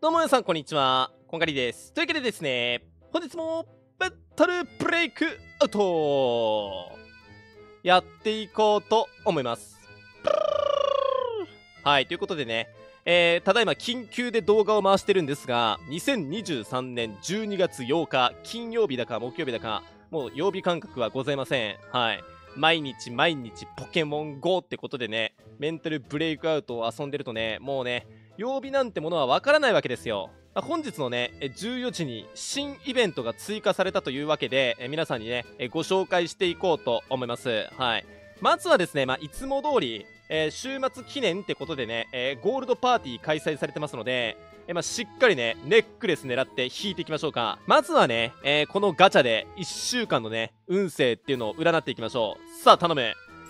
どうも皆さん、こんにちは。こんがりです。というわけでですね、本日も、ベッタルブレイクアウトやっていこうと思います。はい、ということでね、えー、ただいま緊急で動画を回してるんですが、2023年12月8日、金曜日だか木曜日だか、もう曜日感覚はございません。はい。毎日毎日ポケモン GO ってことでね、メンタルブレイクアウトを遊んでるとね、もうね、曜日なんてものはわからないわけですよ。まあ、本日のね、14時に新イベントが追加されたというわけで、え皆さんにね、えご紹介していこうと思います。はい。まずはですね、まあ、いつも通り、えー、週末記念ってことでね、えー、ゴールドパーティー開催されてますので、えまあ、しっかりね、ネックレス狙って引いていきましょうか。まずはね、えー、このガチャで1週間のね、運勢っていうのを占っていきましょう。さあ、頼む。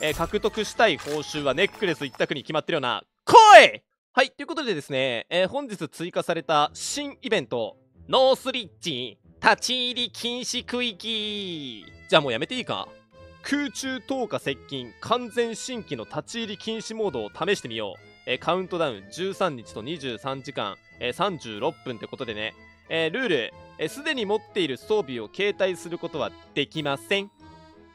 えー、獲得したい報酬はネックレス1択に決まってるような、来いはい、ということでですね、えー、本日追加された新イベント、ノースリッチ、立ち入り禁止区域。じゃあもうやめていいか空中投下接近完全新規の立ち入り禁止モードを試してみよう。えー、カウントダウン13日と23時間、えー、36分ってことでね、えー、ルール、す、え、で、に持っている装備を携帯することはできません。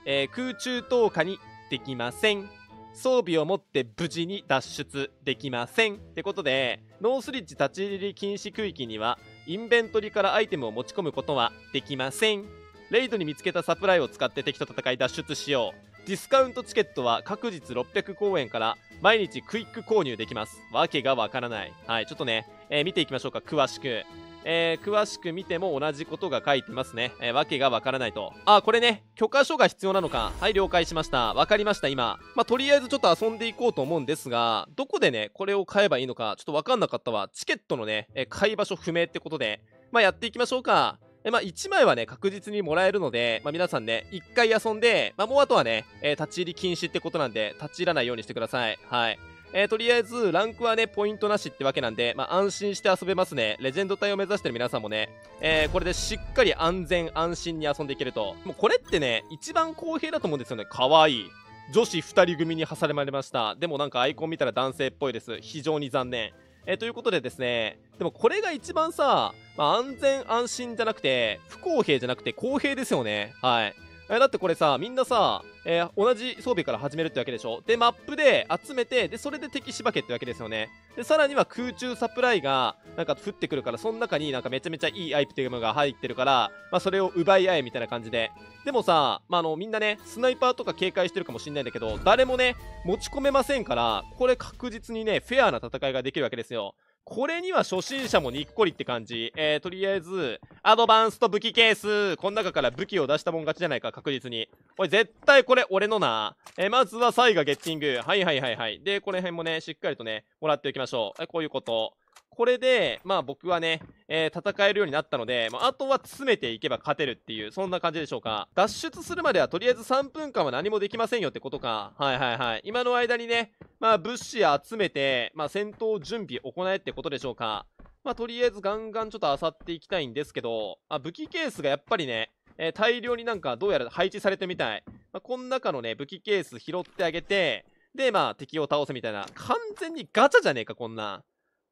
え空中投下にできません。装備を持って無事に脱出できません。ってことで、ノースリッジ立ち入り禁止区域には、インベントリからアイテムを持ち込むことはできません。レイドに見つけたサプライを使って敵と戦い脱出しよう。ディスカウントチケットは各日600公演から毎日クイック購入できます。わけがわからない。はい、ちょっとね、えー、見ていきましょうか、詳しく。えー、詳しく見ても同じことが書いてますね。えー、わけがわからないと。あ、これね、許可書が必要なのか。はい、了解しました。わかりました、今。まあ、とりあえずちょっと遊んでいこうと思うんですが、どこでね、これを買えばいいのか、ちょっとわかんなかったわ。チケットのね、えー、買い場所不明ってことで、まあ、やっていきましょうか。まあ、1枚はね、確実にもらえるので、まあ、皆さんね、1回遊んで、まあ、もうあとはね、えー、立ち入り禁止ってことなんで、立ち入らないようにしてください。はい。えー、とりあえず、ランクはね、ポイントなしってわけなんで、まあ、安心して遊べますね。レジェンド隊を目指してる皆さんもね、えー、これでしっかり安全、安心に遊んでいけると。もうこれってね、一番公平だと思うんですよね。かわいい。女子2人組に挟まれました。でもなんかアイコン見たら男性っぽいです。非常に残念。えー、ということでですね、でもこれが一番さ、まあ、安全安心じゃなくて、不公平じゃなくて公平ですよね。はい。えだってこれさ、みんなさ、えー、同じ装備から始めるってわけでしょで、マップで集めて、で、それで敵しばけってわけですよね。で、さらには空中サプライが、なんか降ってくるから、その中になんかめちゃめちゃいいアイテムが入ってるから、まあ、それを奪い合えみたいな感じで。でもさ、まあ、あの、みんなね、スナイパーとか警戒してるかもしんないんだけど、誰もね、持ち込めませんから、これ確実にね、フェアな戦いができるわけですよ。これには初心者もにっこりって感じ。えー、とりあえず、アドバンスと武器ケース。この中から武器を出したもん勝ちじゃないか、確実に。これ絶対これ俺のな。えー、まずはサイがゲッティング。はいはいはいはい。で、この辺もね、しっかりとね、もらっておきましょう。えー、こういうこと。これで、まあ僕はね、えー、戦えるようになったので、まあ、あとは詰めていけば勝てるっていう、そんな感じでしょうか。脱出するまではとりあえず3分間は何もできませんよってことか。はいはいはい。今の間にね、まあ物資集めて、まあ戦闘準備行えってことでしょうか。まあとりあえずガンガンちょっと漁っていきたいんですけど、あ武器ケースがやっぱりね、えー、大量になんかどうやら配置されてみたい。まあ、この中のね、武器ケース拾ってあげて、で、まあ敵を倒せみたいな。完全にガチャじゃねえか、こんな。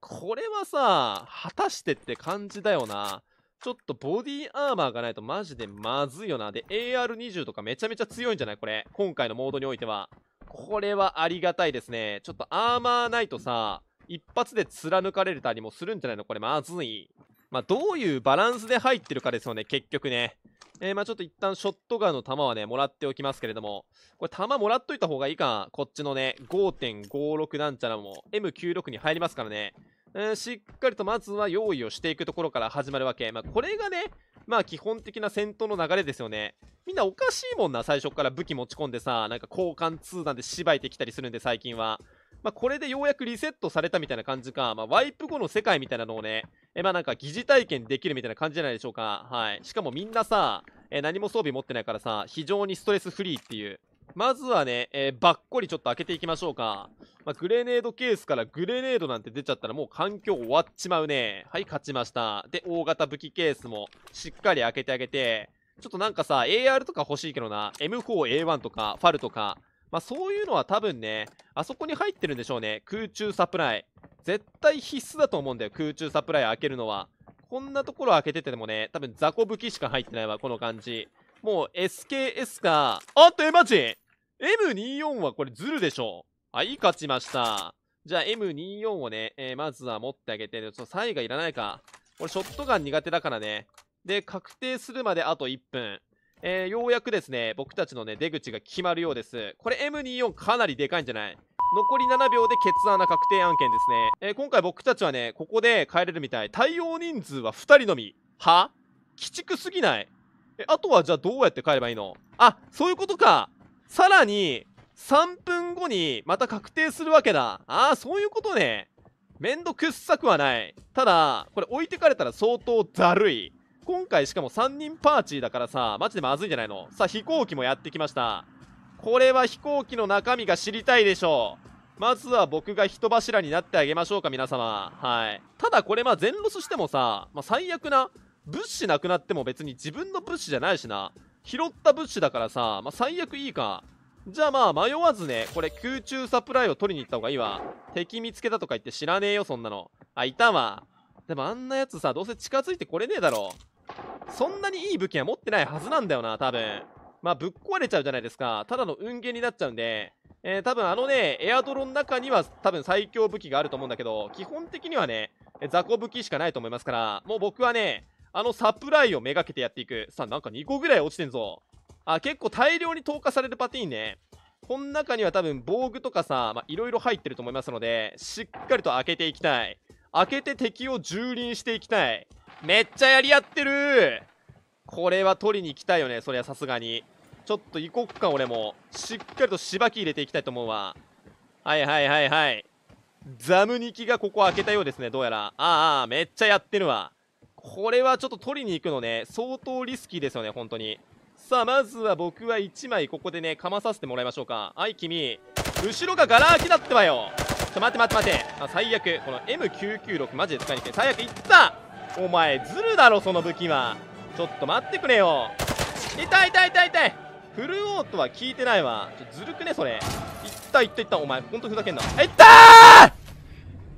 これはさ、果たしてって感じだよな。ちょっとボディアーマーがないとマジでまずいよな。で、AR20 とかめちゃめちゃ強いんじゃないこれ。今回のモードにおいては。これはありがたいですね。ちょっとアーマーないとさ、一発で貫かれたりもするんじゃないのこれまずい。まあ、どういうバランスで入ってるかですよね、結局ね。えー、まあちょっと一旦ショットガンの弾はね、もらっておきますけれども、これ弾もらっといた方がいいかこっちのね、5.56なんちゃらも M96 に入りますからね、えー、しっかりとまずは用意をしていくところから始まるわけ。まあ、これがね、まあ基本的な戦闘の流れですよね。みんなおかしいもんな、最初から武器持ち込んでさ、なんか交換通弾でしばいてきたりするんで、最近は。まあ、これでようやくリセットされたみたいな感じか、まあ、ワイプ後の世界みたいなのをね、えまあ、なんか疑似体験できるみたいな感じじゃないでしょうか。はい。しかもみんなさ、え何も装備持ってないからさ、非常にストレスフリーっていう。まずはね、えー、ばっこりちょっと開けていきましょうか。まあ、グレネードケースからグレネードなんて出ちゃったらもう環境終わっちまうね。はい、勝ちました。で、大型武器ケースもしっかり開けてあげて、ちょっとなんかさ、AR とか欲しいけどな、M4、A1 とか、ファルとか、まあ、そういうのは多分ね、あそこに入ってるんでしょうね。空中サプライ。絶対必須だと思うんだよ。空中サプライ開けるのは。こんなところ開けててもね、多分雑魚武器しか入ってないわ、この感じ。もう SKS か。あっと、え、マジ ?M24 はこれズルでしょ。はい、勝ちました。じゃあ M24 をね、えー、まずは持ってあげて、ちょっと3位がいらないか。これショットガン苦手だからね。で、確定するまであと1分。えー、ようやくですね、僕たちのね、出口が決まるようです。これ M24 かなりでかいんじゃない残り7秒で決断穴確定案件ですね。えー、今回僕たちはね、ここで帰れるみたい。対応人数は2人のみ。は鬼畜すぎないえ、あとはじゃあどうやって帰ればいいのあ、そういうことか。さらに、3分後にまた確定するわけだ。ああ、そういうことね。めんどくっさくはない。ただ、これ置いてかれたら相当だるい。今回しかも3人パーチーだからさ、マジでまずいんじゃないのさあ、飛行機もやってきました。これは飛行機の中身が知りたいでしょう。まずは僕が人柱になってあげましょうか、皆様。はい。ただこれまあ全ロスしてもさ、まあ、最悪な、物資なくなっても別に自分の物資じゃないしな。拾った物資だからさ、まあ、最悪いいか。じゃあまあ迷わずね、これ空中サプライを取りに行った方がいいわ。敵見つけたとか言って知らねえよ、そんなの。あ、いたわ。でもあんなやつさ、どうせ近づいてこれねえだろ。そんなにいい武器は持ってないはずなんだよな、多分。まあ、ぶっ壊れちゃうじゃないですか。ただの運ゲーになっちゃうんで、えー、多分あのね、エアドロの中には多分最強武器があると思うんだけど、基本的にはね、雑魚武器しかないと思いますから、もう僕はね、あのサプライをめがけてやっていく。さあ、なんか2個ぐらい落ちてんぞ。あ、結構大量に投下されるパティーンね。この中には多分防具とかさ、まあ、いろいろ入ってると思いますので、しっかりと開けていきたい。開けて敵を蹂躙していきたい。めっちゃやり合ってるこれは取りに行きたいよね、そりゃさすがに。ちょっと行こっか、俺も。しっかりとしばき入れていきたいと思うわ。はいはいはいはい。ザムニキがここ開けたようですね、どうやら。ああ、めっちゃやってるわ。これはちょっと取りに行くのね、相当リスキーですよね、本当に。さあ、まずは僕は1枚ここでね、かまさせてもらいましょうか。はい、君。後ろがガラ空きだってばよ。ちょ待って待って待ってあ最悪この M996 マジで使いにくい最悪いったお前ずるだろその武器はちょっと待ってくれよ痛い痛い痛い痛いフルオートは効いてないわちょずるくねそれいったいったいったお前ほんとふざけんなえいったー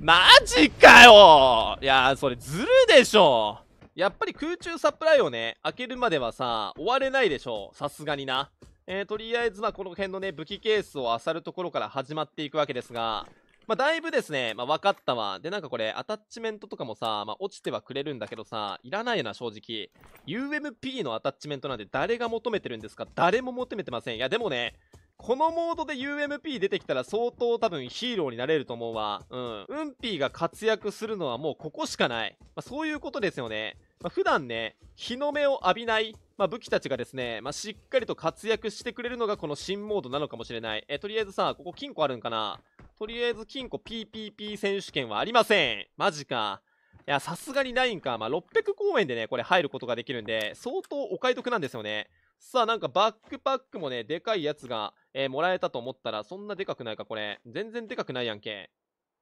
マジかよいやーそれずるでしょやっぱり空中サプライをね、開けるまではさ、終われないでしょさすがにな。えー、とりあえずはこの辺のね、武器ケースを漁るところから始まっていくわけですが、まあ、だいぶですね、まあ、分かったわ。で、なんかこれ、アタッチメントとかもさ、まあ、落ちてはくれるんだけどさ、いらないな、正直。UMP のアタッチメントなんて誰が求めてるんですか誰も求めてません。いや、でもね、このモードで UMP 出てきたら相当多分ヒーローになれると思うわ。うん。うんぴーが活躍するのはもうここしかない。まあ、そういうことですよね。まあ、普段ね、日の目を浴びない、まあ、武器たちがですね、まあ、しっかりと活躍してくれるのがこの新モードなのかもしれない。え、とりあえずさ、ここ金庫あるんかなとりあえず金庫 PPP 選手権はありません。マジか。いや、さすがにないんか。まあ、600公演でね、これ入ることができるんで、相当お買い得なんですよね。さあ、なんかバックパックもね、でかいやつが、えー、もらえたと思ったら、そんなでかくないか、これ。全然でかくないやんけ。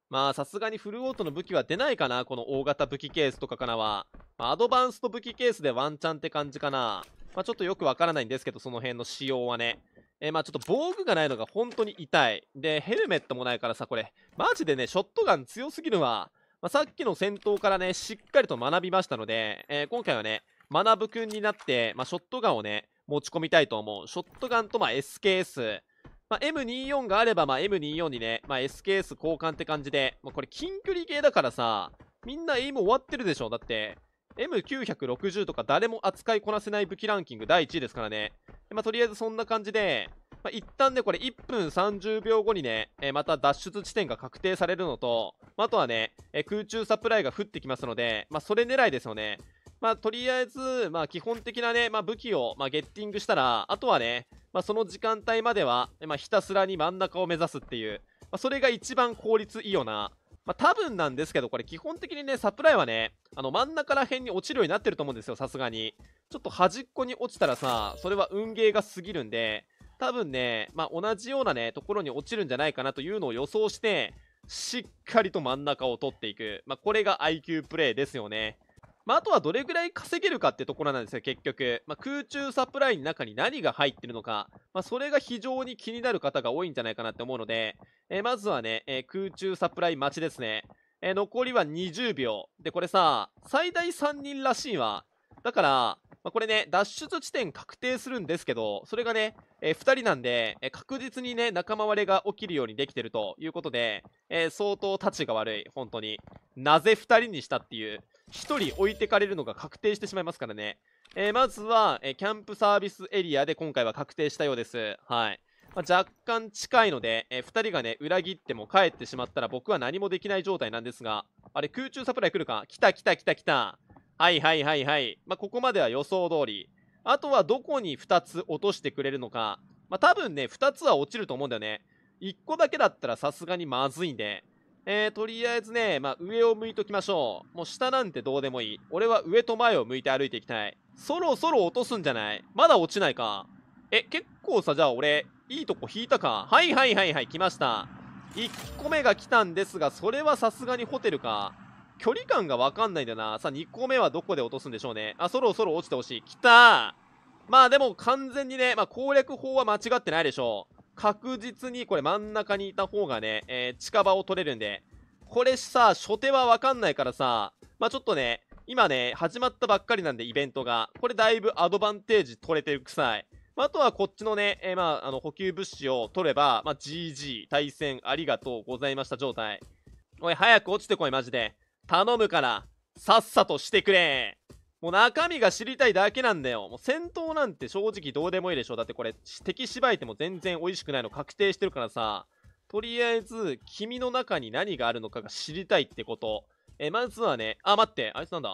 まあ、さすがにフルオートの武器は出ないかな、この大型武器ケースとかからは。まあ、アドバンスト武器ケースでワンチャンって感じかな。まあ、ちょっとよくわからないんですけど、その辺の仕様はね。えー、まあちょっと防具がないのが本当に痛い。で、ヘルメットもないからさ、これ、マジでね、ショットガン強すぎるわ。まあ、さっきの戦闘からね、しっかりと学びましたので、えー、今回はね、学ぶくんになって、まあ、ショットガンをね、持ち込みたいと思う。ショットガンと、まあ、SKS。まあ、M24 があれば、まあ、M24 にね、まあ、SKS 交換って感じで、まあ、これ近距離系だからさ、みんな A も終わってるでしょ。だって、M960 とか誰も扱いこなせない武器ランキング第1位ですからね。まあ、とりあえずそんな感じで、まあ、一旦ね、これ1分30秒後にね、えー、また脱出地点が確定されるのと、まあ、とはね、えー、空中サプライが降ってきますので、まあ、それ狙いですよね。まあ、とりあえず、まあ、基本的なね、まあ、武器を、まあ、ゲッティングしたら、あとはね、まあ、その時間帯までは、まあ、ひたすらに真ん中を目指すっていう、まあ、それが一番効率いいよな、まあ、多分なんですけど、これ基本的にね、サプライはね、あの、真ん中ら辺に落ちるようになってると思うんですよ、さすがに。ちょっと端っこに落ちたらさ、それは運ゲーが過ぎるんで、多分ね、まあ、同じようなね、ところに落ちるんじゃないかなというのを予想して、しっかりと真ん中を取っていく。まあ、これが IQ プレイですよね。まあ、あとはどれぐらい稼げるかってところなんですよ、結局。まあ、空中サプライの中に何が入ってるのか、まあ、それが非常に気になる方が多いんじゃないかなって思うので、えー、まずはね、えー、空中サプライ待ちですね。えー、残りは20秒。で、これさ、最大3人らしいわ。だから、まあ、これね、脱出地点確定するんですけど、それがね、えー、2人なんで、えー、確実にね、仲間割れが起きるようにできてるということで、えー、相当立ちが悪い、本当に。なぜ2人にしたっていう。1人置いてかれるのが確定してしまいますからね。えー、まずは、えー、キャンプサービスエリアで今回は確定したようです。はい。まあ、若干近いので、えー、2人がね、裏切っても帰ってしまったら僕は何もできない状態なんですが、あれ、空中サプライ来るか来た来た来た来た。はいはいはいはい。まあ、ここまでは予想通り。あとはどこに2つ落としてくれるのか。まあ、多分ね、2つは落ちると思うんだよね。1個だけだったらさすがにまずいんで、えー、とりあえずね、まあ、上を向いときましょう。もう下なんてどうでもいい。俺は上と前を向いて歩いていきたい。そろそろ落とすんじゃないまだ落ちないか。え、結構さ、じゃあ俺、いいとこ引いたか。はいはいはいはい、来ました。1個目が来たんですが、それはさすがにホテルか。距離感がわかんないんだな。さあ、2個目はどこで落とすんでしょうね。あ、そろそろ落ちてほしい。来たまあでも完全にね、まあ攻略法は間違ってないでしょう。確実にこれ真ん中にいた方がね、えー、近場を取れるんで、これさ、初手はわかんないからさ、まあ、ちょっとね、今ね、始まったばっかりなんでイベントが、これだいぶアドバンテージ取れてるくさい。まあ、とはこっちのね、えー、まあ、あの、補給物資を取れば、まあ、GG、対戦ありがとうございました状態。おい、早く落ちてこい、マジで。頼むから、さっさとしてくれもう中身が知りたいだけなんだよ。もう戦闘なんて正直どうでもいいでしょ。だってこれ、敵しばいても全然美味しくないの確定してるからさ、とりあえず、君の中に何があるのかが知りたいってこと。え、まずはね、あ、待って、あいつなんだ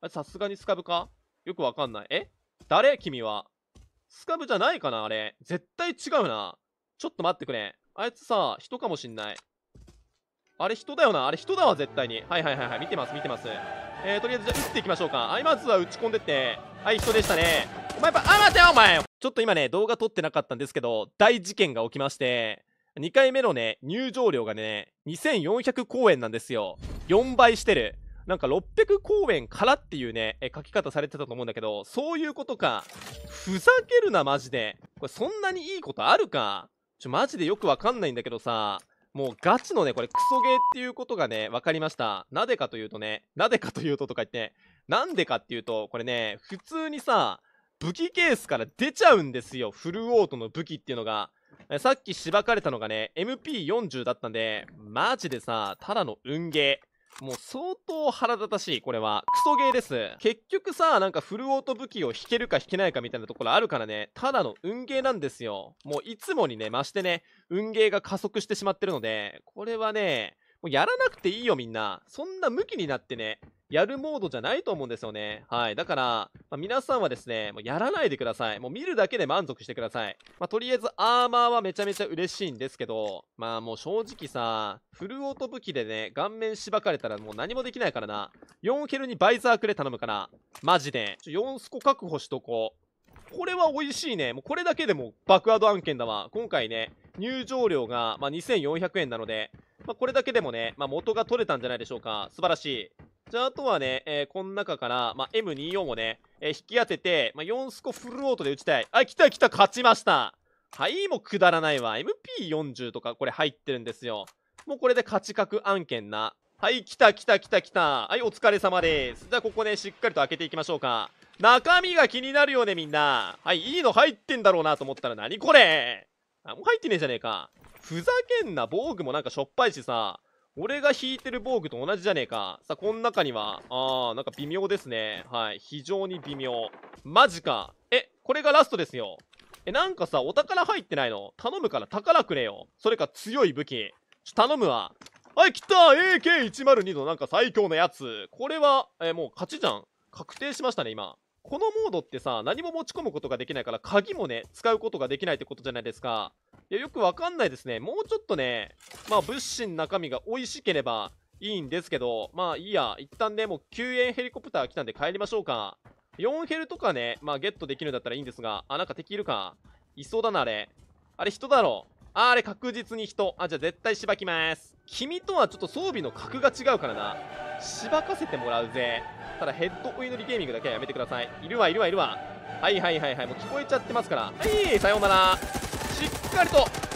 あれさすがにスカブかよくわかんない。え誰君は。スカブじゃないかなあれ。絶対違うな。ちょっと待ってくれ。あいつさ、人かもしんない。あれ人だよな。あれ人だわ、絶対に。はいはいはいはい。見てます、見てます。えー、とりあえずじゃあ打っていきましょうか。はい、まずは打ち込んでって。はい、人でしたね。お前やっぱ、あ、待てよ、お前ちょっと今ね、動画撮ってなかったんですけど、大事件が起きまして、2回目のね、入場料がね、2400公演なんですよ。4倍してる。なんか600公演からっていうね、え書き方されてたと思うんだけど、そういうことか。ふざけるな、マジで。これそんなにいいことあるか。ちょ、マジでよくわかんないんだけどさ、もうガチのね、これクソゲーっていうことがね、分かりました。なぜかというとね、なぜかというととか言って、なんでかっていうと、これね、普通にさ、武器ケースから出ちゃうんですよ。フルオートの武器っていうのが。さっきしばかれたのがね、MP40 だったんで、マジでさ、ただの運ゲー。もう相当腹立たしい、これは。クソゲーです。結局さ、なんかフルオート武器を引けるか引けないかみたいなところあるからね、ただの運ゲーなんですよ。もういつもにね、ましてね、運ゲーが加速してしまってるので、これはね、もうやらなくていいよみんな。そんな向きになってね、やるモードじゃないと思うんですよね。はい。だから、まあ、皆さんはですね、もうやらないでください。もう見るだけで満足してください。まあ、とりあえずアーマーはめちゃめちゃ嬉しいんですけど、まあもう正直さ、フルオート武器でね、顔面しばかれたらもう何もできないからな。4ケルにバイザーくれ頼むから。マジで。4スコ確保しとこう。これは美味しいね。もうこれだけでも爆アド案件だわ。今回ね、入場料が、まあ、2400円なので、まあ、これだけでもね、まあ、元が取れたんじゃないでしょうか。素晴らしい。じゃあ、あとはね、えー、この中から、まあ、M24 をね、えー、引き当てて、まあ、4スコフルオートで打ちたい。あ、来た来た、勝ちました。はい、もうくだらないわ。MP40 とかこれ入ってるんですよ。もうこれで勝ち確案件な。はい、来た来た来た来た。はい、お疲れ様です。じゃあ、ここね、しっかりと開けていきましょうか。中身が気になるよね、みんな。はい、いいの入ってんだろうなと思ったら、何これあ、もう入ってねえじゃねえか。ふざけんな、防具もなんかしょっぱいしさ。俺が引いてる防具と同じじゃねえか。さあ、この中には、あー、なんか微妙ですね。はい。非常に微妙。マジか。え、これがラストですよ。え、なんかさ、お宝入ってないの頼むから宝くれよ。それか強い武器。ちょ、頼むわ。はい、来た !AK102 のなんか最強のやつ。これは、え、もう勝ちじゃん。確定しましたね、今。このモードってさ、何も持ち込むことができないから、鍵もね、使うことができないってことじゃないですか。いや、よくわかんないですね。もうちょっとね、まあ、物資の中身が美味しければいいんですけど、まあ、いいや。一旦ね、もう救援ヘリコプター来たんで帰りましょうか。4ヘルとかね、まあ、ゲットできるんだったらいいんですが、あ、なんか敵いるか。いそうだな、あれ。あれ、人だろ。あ、あれ、確実に人。あ、じゃあ絶対しばきます。君とはちょっと装備の格が違うからな。しばかせてもらうぜ。ただ、ヘッドお祈りゲーミングだけはやめてください。いるわ、いるわ、いるわ。はいはいはいはい。もう聞こえちゃってますから。はい、さようなら。しっかりと